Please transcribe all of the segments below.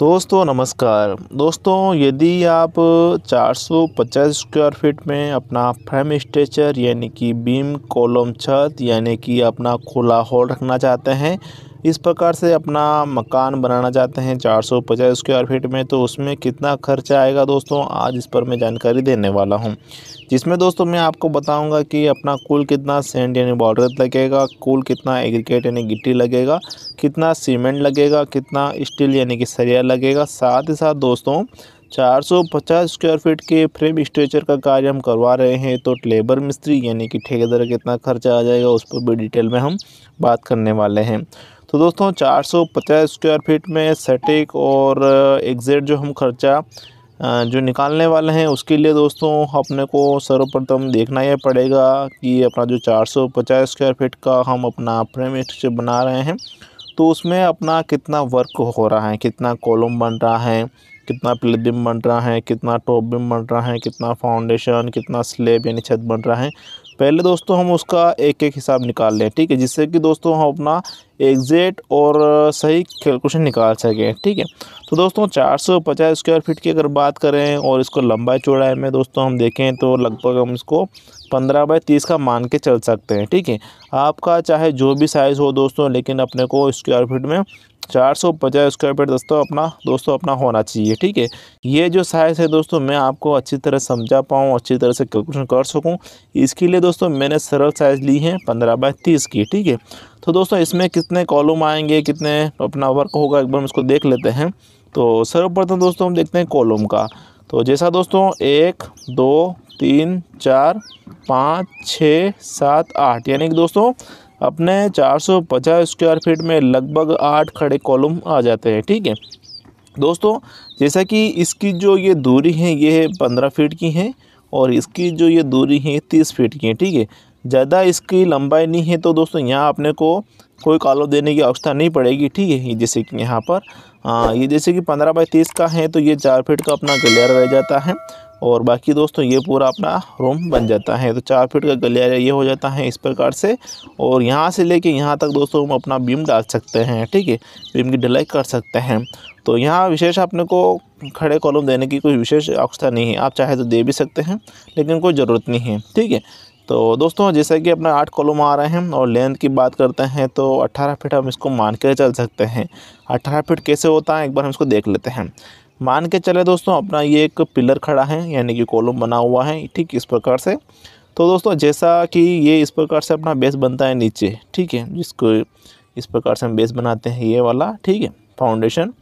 दोस्तों नमस्कार दोस्तों यदि आप 450 स्क्वायर फीट में अपना फ्रेम स्ट्रेचर यानी कि बीम कॉलम छत यानी कि अपना खुला हॉल रखना चाहते हैं इस प्रकार से अपना मकान बनाना चाहते हैं 450 स्क्वायर फीट में तो उसमें कितना खर्चा आएगा दोस्तों आज इस पर मैं जानकारी देने वाला हूं जिसमें दोस्तों मैं आपको बताऊंगा कि अपना कुल कितना सेंड यानी बॉर्डर लगेगा कुल कितना एग्रीकेट यानी गिट्टी लगेगा कितना सीमेंट लगेगा कितना स्टील यानी कि सरिया लगेगा साथ ही साथ दोस्तों 450 स्क्वायर फीट के फ्रेम स्ट्रेचर का कार्य हम करवा रहे हैं तो लेबर मिस्त्री यानी कि ठेकेदार कितना खर्चा आ जाएगा उस पर भी डिटेल में हम बात करने वाले हैं तो दोस्तों 450 स्क्वायर फीट में सेटिक और एग्जेट uh, जो हम खर्चा uh, जो निकालने वाले हैं उसके लिए दोस्तों अपने को सर्वप्रथम देखना यह पड़ेगा कि अपना जो 450 स्क्वायर फीट का हम अपना फ्रेम स्ट्रक्चर बना रहे हैं तो उसमें अपना कितना वर्क हो रहा है कितना कॉलम बन रहा है कितना पिलबिम बन रहा है कितना टॉप बिम बन रहा है कितना फाउंडेशन कितना स्लेब यानी छत बन रहा है पहले दोस्तों हम उसका एक एक हिसाब निकाल लें ठीक है जिससे कि दोस्तों हम अपना एग्जेट और सही कैलकुलेशन निकाल सकें ठीक है तो दोस्तों 450 स्क्वायर फीट की अगर बात करें और इसको लंबाई चौड़ाई में दोस्तों हम देखें तो लगभग हम इसको 15 बाई 30 का मान के चल सकते हैं ठीक है आपका चाहे जो भी साइज़ हो दोस्तों लेकिन अपने को स्क्वायर फीट में चार सौ पचास स्क्वायर फीट दोस्तों अपना दोस्तों अपना होना चाहिए ठीक है ये जो साइज़ है दोस्तों मैं आपको अच्छी तरह समझा पाऊँ अच्छी तरह से कैलकुलेशन कर सकूँ इसके लिए दोस्तों मैंने सरल साइज़ ली है पंद्रह बाय तीस की ठीक है तो दोस्तों इसमें कितने कॉलम आएंगे कितने अपना वर्क होगा एक बार हम इसको देख लेते हैं तो सर्वप्रथम दोस्तों हम देखते हैं कॉलम का तो जैसा दोस्तों एक दो तीन चार पाँच छः सात आठ यानी कि दोस्तों अपने 450 स्क्वायर फीट में लगभग आठ खड़े कॉलम आ जाते हैं ठीक है दोस्तों जैसा कि इसकी जो ये दूरी है ये पंद्रह फीट की है और इसकी जो ये दूरी है तीस फीट की है ठीक है ज़्यादा इसकी लंबाई नहीं है तो दोस्तों यहाँ अपने को कोई कॉलम देने की आवश्यकता नहीं पड़ेगी ठीक है जैसे कि यहाँ पर आ, हाँ, ये जैसे कि पंद्रह बाई तीस का है तो ये चार फीट का अपना गलियारा रह जाता है और बाकी दोस्तों ये पूरा अपना रूम बन जाता है तो चार फीट का गलियार ये हो जाता है इस प्रकार से और यहाँ से लेके यहाँ तक दोस्तों हम अपना बीम डाल सकते हैं ठीक है बीम की ढलाई कर सकते हैं तो यहाँ विशेष आपने को खड़े कॉलम देने की कोई विशेष आवश्यकता नहीं है आप चाहे तो दे भी सकते हैं लेकिन कोई ज़रूरत नहीं है ठीक है तो दोस्तों जैसा कि अपना आठ कॉलम आ रहे हैं और लेंथ की बात करते हैं तो 18 फीट हम इसको मान के चल सकते हैं 18 फीट कैसे होता है एक बार हम इसको देख लेते हैं मान के चले दोस्तों अपना ये एक पिलर खड़ा है यानी कि कॉलम बना हुआ है ठीक इस प्रकार से तो दोस्तों जैसा कि ये इस प्रकार से अपना बेस बनता है नीचे ठीक है जिसको इस प्रकार से हम बेस बनाते हैं ये वाला ठीक है फाउंडेशन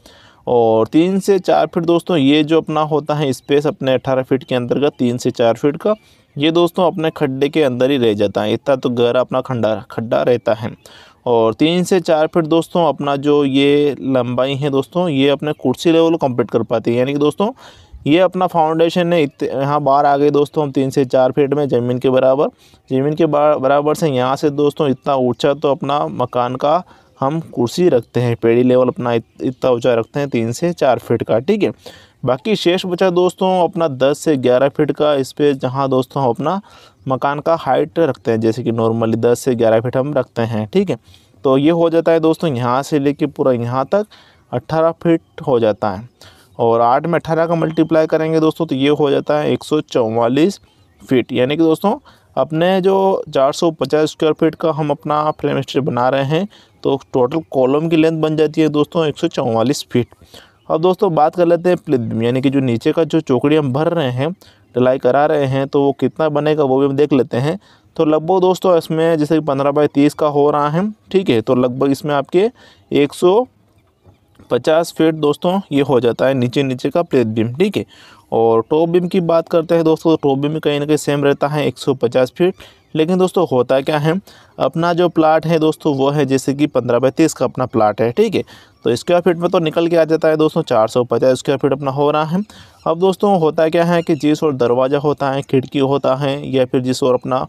और तीन से चार फीट दोस्तों ये जो अपना होता है स्पेस अपने अट्ठारह फीट के अंतर्गत तीन से चार फीट का ये दोस्तों अपने खड्डे के अंदर ही रह जाता है इतना तो गहरा अपना खंडा खड्डा रहता है और तीन से चार फीट दोस्तों अपना जो ये लंबाई है दोस्तों ये अपने कुर्सी लेवल कंप्लीट कर पाती है यानी कि दोस्तों ये अपना फाउंडेशन है यहाँ बाहर आ गए दोस्तों हम तीन से चार फीट में ज़मीन के बराबर ज़मीन के बराबर से यहाँ से दोस्तों इतना ऊंचा तो अपना मकान का हम कुर्सी रखते हैं पेड़ी लेवल अपना इतना ऊंचा रखते हैं तीन से चार फीट का ठीक है बाकी शेष बचा दोस्तों अपना 10 से 11 फीट का इस पर जहाँ दोस्तों हम अपना मकान का हाइट रखते हैं जैसे कि नॉर्मली 10 से 11 फीट हम रखते हैं ठीक है तो ये हो जाता है दोस्तों यहाँ से लेके पूरा यहाँ तक 18 फीट हो जाता है और आठ में अट्ठारह का मल्टीप्लाई करेंगे दोस्तों तो ये हो जाता है एक फीट यानी कि दोस्तों अपने जो चार स्क्वायर फीट का हम अपना फ्रेम बना रहे हैं तो टोटल कॉलम की लेंथ बन जाती है दोस्तों एक फीट अब दोस्तों बात कर लेते हैं प्लिदम यानी कि जो नीचे का जो चौकड़ी हम भर रहे हैं ढलाई करा रहे हैं तो वो कितना बनेगा वो भी हम देख लेते हैं तो लगभग दोस्तों इसमें जैसे कि पंद्रह बाई तीस का हो रहा है ठीक है तो लगभग इसमें आपके एक सौ पचास फीट दोस्तों ये हो जाता है नीचे नीचे का प्लेट बीम ठीक है और टॉप बीम की बात करते हैं दोस्तों तो टॉप बीम कहीं ना कहीं सेम रहता है 150 फीट लेकिन दोस्तों होता क्या है अपना जो प्लाट है दोस्तों वो है जैसे कि पंद्रह बाई तीस का अपना प्लाट है ठीक है तो स्क्वायर फीट में तो निकल के आ जाता है दोस्तों चार सौ पचास स्क्वायर फीट अपना हो रहा है अब दोस्तों होता क्या है कि जिस और दरवाज़ा होता है खिड़की होता है या फिर जिस और अपना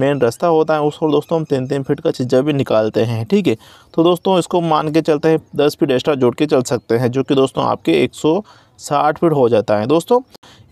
मेन रास्ता होता है उस और दोस्तों हम तीन तीन फीट का चीज़ा भी निकालते हैं ठीक है तो दोस्तों इसको मान के चलते हैं दस फीट एक्स्ट्रा जोड़ के चल सकते हैं जो कि दोस्तों आपके एक सौ साठ फीट हो जाता है दोस्तों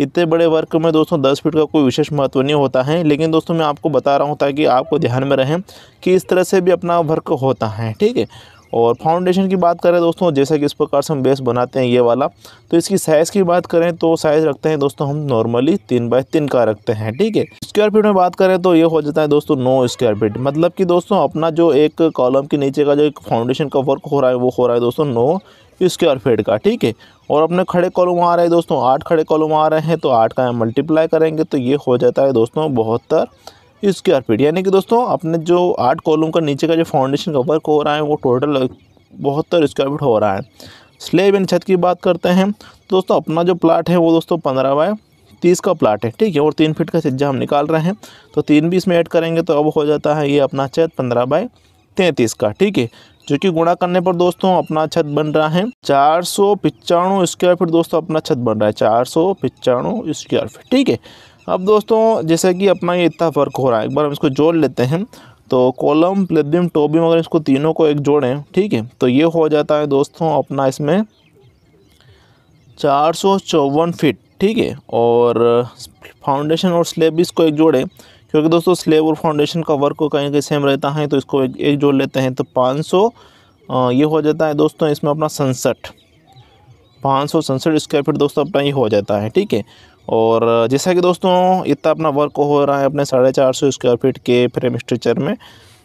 इतने बड़े वर्क में दोस्तों दस फीट का कोई विशेष महत्व नहीं होता है लेकिन दोस्तों मैं आपको बता रहा हूँ ताकि आपको ध्यान में रहें कि इस तरह से भी अपना वर्क होता है ठीक है और फाउंडेशन की बात करें दोस्तों जैसा कि इस प्रकार से हम बेस बनाते हैं ये वाला तो इसकी साइज़ की बात करें तो साइज़ रखते हैं दोस्तों हम नॉर्मली तीन बाय तीन का रखते हैं ठीक है स्क्वायर फीट में बात करें तो ये हो जाता है दोस्तों नो स्क्वायर फीट मतलब कि दोस्तों अपना जो एक कॉलम के नीचे का जो एक फाउंडेशन का वर्क हो रहा है वो हो रहा है दोस्तों नो स्क्वायर फीट का ठीक है और अपने खड़े कॉलम आ रहे हैं दोस्तों आठ खड़े कॉलम आ रहे हैं तो आठ का मल्टीप्लाई करेंगे तो ये हो जाता है दोस्तों बहत्तर स्क्वायर फीट यानी कि दोस्तों अपने जो आठ कॉलम का नीचे का जो फाउंडेशन का वर्क हो रहा है वो टोटल बहत्तर स्क्वायर फीट हो रहा है स्लेब एंड छत की बात करते हैं तो दोस्तों अपना जो प्लाट है वो दोस्तों पंद्रह बाय तीस का प्लाट है ठीक है और तीन फीट का सज्जा हम निकाल रहे हैं तो तीन भी इसमें ऐड करेंगे तो अब हो जाता है ये अपना छत पंद्रह बाय तैंतीस का ठीक है जो कि गुणा करने पर दोस्तों अपना छत बन रहा है चार सौ पिचानवे स्क्वायर फीट दोस्तों अपना छत बन रहा है चार सौ पिचानवे स्क्वायर फीट ठीक है अब दोस्तों जैसे कि अपना ये इतना फर्क हो रहा है एक बार हम इसको जोड़ लेते हैं तो कॉलम प्लेबियम टोबिम अगर इसको तीनों को एक जोड़ें ठीक है तो ये हो जाता है दोस्तों अपना इसमें चार सौ चौवन फीट ठीक है और फाउंडेशन और स्लेब इसको एक जोड़ें क्योंकि दोस्तों स्लेब और फाउंडेशन का वर्क कहीं कहीं सेम रहता है तो इसको एक, एक जोड़ लेते हैं तो पाँच ये हो जाता है दोस्तों इसमें अपना सनसठ पाँच सौ सनसठ स्क्वायर फीट दोस्तों अपना ये हो जाता है ठीक है और जैसा कि दोस्तों इतना अपना वर्क हो रहा है अपने साढ़े चार सौ स्क्वायर फीट के फ्रेम स्ट्रक्चर में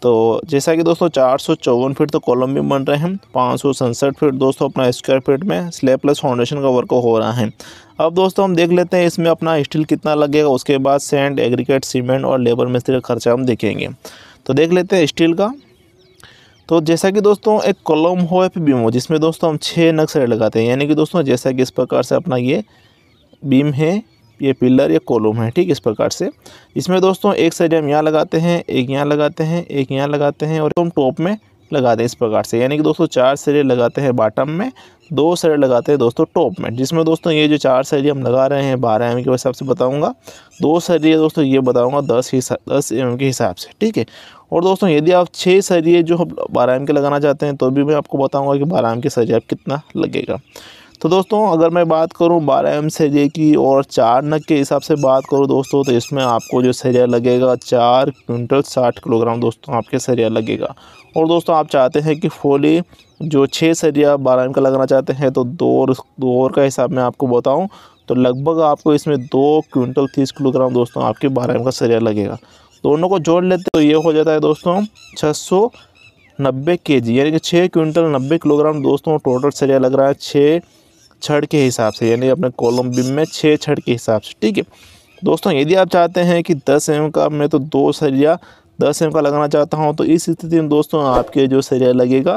तो जैसा कि दोस्तों चार सौ चौवन फीट तो कॉलम भी बन रहे हैं पाँच सौ सनसठ फीट दोस्तों अपना स्क्वायर फीट में स्लेब प्लस फाउंडेशन का वर्क हो रहा है अब दोस्तों हम देख लेते हैं इसमें अपना स्टील कितना लगेगा उसके बाद सेंड एग्रीकेट सीमेंट और लेबर मिस्त्री का खर्चा हम देखेंगे तो देख लेते हैं स्टील का तो जैसा कि दोस्तों एक कॉलम हो या फिर बीम हो जिसमें दोस्तों हम छः नक्शे लगाते हैं यानी कि दोस्तों जैसा कि इस प्रकार से अपना ये बीम है ये पिलर या कॉलम है ठीक इस प्रकार से इसमें दोस्तों एक साइड हम यहाँ लगाते हैं एक यहाँ लगाते हैं एक यहाँ लगाते हैं और हम टॉप में लगा दें इस प्रकार से यानी कि दोस्तों चार सिरे लगाते हैं बॉटम में दो सिरे लगाते हैं दोस्तों टॉप में जिसमें दोस्तों ये जो चार सिरे हम लगा रहे हैं बारह एम के हिसाब से बताऊँगा दो सरिये दोस्तों ये बताऊँगा दस दस एम के हिसाब से ठीक है और दोस्तों यदि आप छः सरिये जो हम बारह एम के लगाना चाहते हैं तो भी मैं आपको बताऊँगा कि बारह एम के सरिये आप कितना लगेगा तो दोस्तों अगर मैं बात करूं बारह एम से जे की और चार नग के हिसाब से बात करूं दोस्तों तो इसमें आपको जो सरिया लगेगा चार क्विंटल साठ किलोग्राम दोस्तों आपके सरिया लगेगा और दोस्तों आप चाहते हैं कि फोली जो छः सरिया बारह एम का लगाना चाहते हैं तो दो और दो और का हिसाब मैं आपको बताऊँ तो लगभग आपको इसमें दो क्विंटल तीस किलोग्राम दोस्तों आपके बारह एम का सरिया लगेगा दोनों को जोड़ लेते तो ये हो जाता है दोस्तों छः सौ नब्बे के जी यानी कि छः क्विंटल नब्बे किलोग्राम दोस्तों टोटल सरिया लग रहा है छः छड़ के हिसाब से यानी अपने कॉलम बिम में छः छड़ के हिसाब से ठीक है दोस्तों यदि आप चाहते हैं कि दस एम का मैं तो दो सरिया दस एम का लगाना चाहता हूँ तो इस स्थिति में दोस्तों आपके जो सरिया लगेगा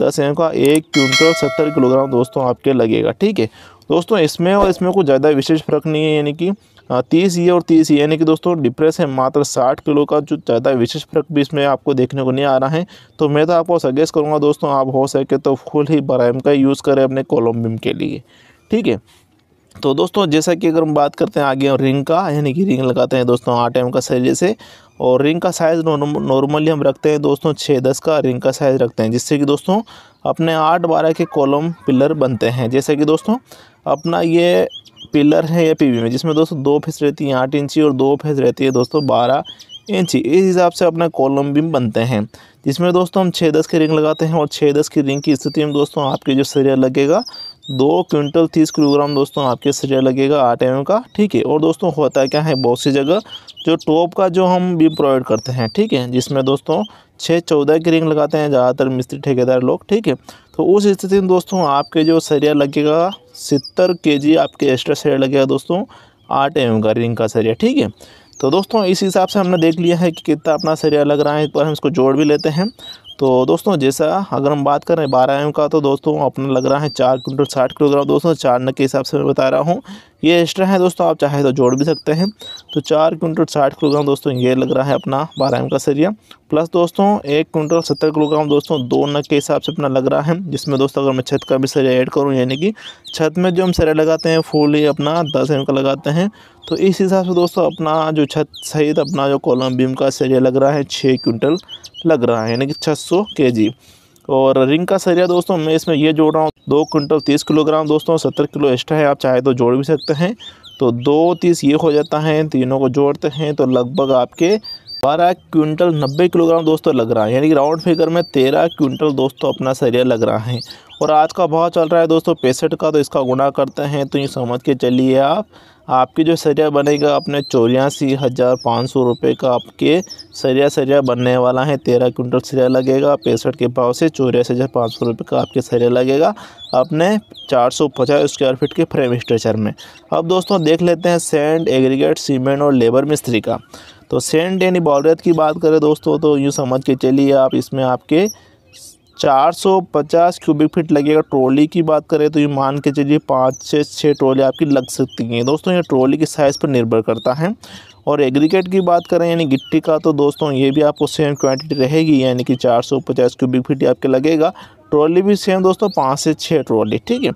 दस एम का एक क्विंटल सत्तर किलोग्राम दोस्तों आपके लगेगा ठीक है दोस्तों इसमें और इसमें कुछ ज़्यादा विशेष फ़र्क नहीं है यानी कि हाँ, तीस ये और तीस ये यानी कि दोस्तों डिप्रेस है मात्र साठ किलो का जो ज़्यादा विशेष फर्क भी इसमें आपको देखने को नहीं आ रहा है तो मैं तो आपको सजेस्ट करूँगा दोस्तों आप हो सके तो फुल ही बराइम का यूज़ करें अपने कोलम्बिम के लिए ठीक है तो दोस्तों जैसा कि अगर हम बात करते हैं आगे रिंग का यानी कि रिंग लगाते हैं दोस्तों आठ एम का साइज से और रिंग का साइज़ नॉर्मली हम रखते हैं दोस्तों छः दस का रिंग का साइज़ रखते हैं जिससे कि दोस्तों अपने आठ बारह के कॉलम पिलर बनते हैं जैसे कि दोस्तों अपना ये पिलर है या पीवी में जिसमें दोस्तों दो फेस रहती है आठ इंची और दो फेस रहती है दोस्तों बारह इंची इस हिसाब से अपना कॉलम बीम बनते हैं जिसमें दोस्तों हम छः दस की रिंग लगाते हैं और छः दस की रिंग की स्थिति में दोस्तों आपके जो सरिया लगेगा दो क्विंटल तीस किलोग्राम दोस्तों आपके सरिया लगेगा आठ एम का ठीक है और दोस्तों होता है क्या है बहुत सी जगह जो टॉप का जो हम बीम प्रोवाइड करते हैं ठीक है जिसमें दोस्तों छः चौदह की रिंग लगाते हैं ज़्यादातर मिस्त्री ठेकेदार लोग ठीक है तो उस स्थिति में दोस्तों आपके जो सरिया लगेगा सत्तर के आपके एक्स्ट्रा सरिया लगेगा दोस्तों आठ एम का रिंग का सरिया ठीक है तो दोस्तों इस हिसाब से हमने देख लिया है कि कितना अपना सरिया लग रहा है एक बार हम इसको जोड़ भी लेते हैं तो दोस्तों जैसा अगर हम बात करें बारह एम का तो दोस्तों अपना लग रहा है चार क्विंटल साठ किलोग्राम दोस्तों चार नग के हिसाब से मैं बता रहा हूँ ये एक्स्ट्रा है दोस्तों आप चाहे तो जोड़ भी सकते हैं तो चार क्विंटल साठ किलोग्राम दोस्तों ये लग रहा है अपना बारह एम का सरिया प्लस दोस्तों एक क्विंटल सत्तर किलोग्राम दोस्तों दो नग के हिसाब से अपना लग रहा है जिसमें दोस्तों अगर मैं छत का भी सरिया ऐड करूँ यानी कि छत में जो हम सरिया लगाते हैं फुल ही अपना दस एम का लगाते हैं तो इस हिसाब से दोस्तों अपना जो छत सहित अपना जो कॉलम बीम का सरिया लग रहा है छः क्विंटल लग रहा है यानी कि छः सौ के जी और रिंग का सरिया दोस्तों मैं इसमें ये जोड़ रहा हूँ दो क्विंटल तीस किलोग्राम दोस्तों सत्तर किलो एक्स्ट्रा है आप चाहे तो जोड़ भी सकते हैं तो दो तीस ये हो जाता है तीनों को जोड़ते हैं तो लगभग आपके बारह क्विंटल नब्बे किलोग्राम दोस्तों लग रहा है यानी कि राउंड फिगर में तेरह क्विंटल दोस्तों अपना सरिया लग रहा है और आज का भाव चल रहा है दोस्तों पैंसठ का तो इसका गुणा करते हैं तो ये समझ के चलिए आप आपकी जो सरिया बनेगा अपने चौरासी हज़ार पाँच सौ रुपये का आपके सरिया सरिया बनने वाला है तेरह क्विंटल सरिया लगेगा पैंसठ के भाव से चौरासी हज़ार पाँच सौ रुपये का आपके सरिया लगेगा अपने चार सौ पचास स्क्वायर फीट के फ्रेम स्ट्रेचर में अब दोस्तों देख लेते हैं सेंड एग्रीगेट सीमेंट और लेबर मिस्त्री का तो सेंड यानी बॉलरेत की बात करें दोस्तों तो यूँ समझ के चलिए आप इसमें आपके 450 क्यूबिक फीट लगेगा ट्रॉली की बात करें तो ये मान के चलिए पाँच से छः ट्रॉली आपकी लग सकती हैं दोस्तों ये ट्रॉली के साइज़ पर निर्भर करता है और एग्रीगेट की बात करें यानी गिट्टी का तो दोस्तों ये भी आपको सेम क्वांटिटी रहेगी यानी कि 450 क्यूबिक फीट आपके लगेगा ट्रॉली भी सेम दोस्तों पाँच से छः ट्रॉली ठीक है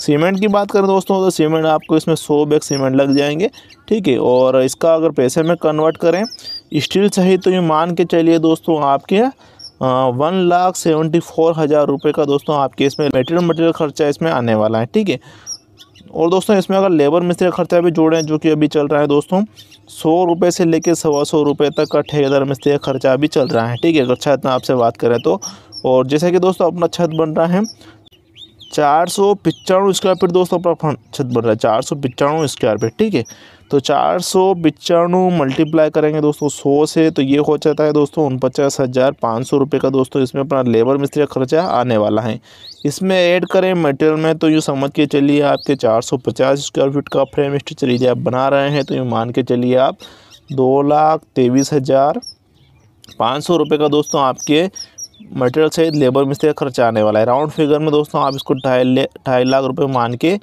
सीमेंट की बात करें दोस्तों तो सीमेंट आपको इसमें सौ बैग सीमेंट लग जाएंगे ठीक है और इसका अगर पैसे में कन्वर्ट करें स्टील सही तो ये मान के चलिए दोस्तों आपके वन लाख सेवेंटी फोर हज़ार रुपये का दोस्तों आपके इसमें मेटेरियल मटेरियल खर्चा इसमें आने वाला है ठीक है और दोस्तों इसमें अगर लेबर मिस्त्री का खर्चा भी जोड़ें जो कि अभी चल रहा है दोस्तों सौ रुपये से लेकर सवा सौ रुपये तक का ठेकेदार मिस्त्री का खर्चा अभी चल रहा है ठीक है अगर छत में आपसे बात करें तो और जैसे कि दोस्तों अपना छत बन रहा है चार सौ पचानवे स्क्वायर फीट दोस्तों अपना फंड छत बन रहा है चार सौ पचानवे स्क्वायर फीट ठीक है तो चार सौ पचानवे मल्टीप्लाई करेंगे दोस्तों सौ से तो ये हो जाता है दोस्तों उनपचास हज़ार पाँच सौ रुपये का दोस्तों इसमें अपना लेबर मिस्त्री का खर्चा आने वाला है इसमें ऐड करें मटेरियल में तो यूँ समझ के चलिए आपके चार सौ पचास स्क्वायर फीट का फ्रेम स्ट्रक्चर यदि आप बना रहे हैं तो यूँ मान के चलिए आप दो लाख तेईस हज़ार पाँच सौ रुपये का दोस्तों आपके मटेरियल सहित लेबर मिस्त्री का खर्चा आने वाला है राउंड फिगर में दोस्तों आप इसको ढाई ढाई लाख रुपये मान के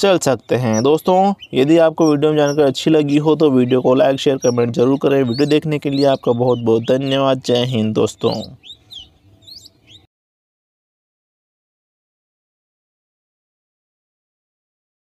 चल सकते हैं दोस्तों यदि आपको वीडियो में जानकारी अच्छी लगी हो तो वीडियो को लाइक शेयर कमेंट जरूर करें वीडियो देखने के लिए आपका बहुत बहुत धन्यवाद जय हिंद दोस्तों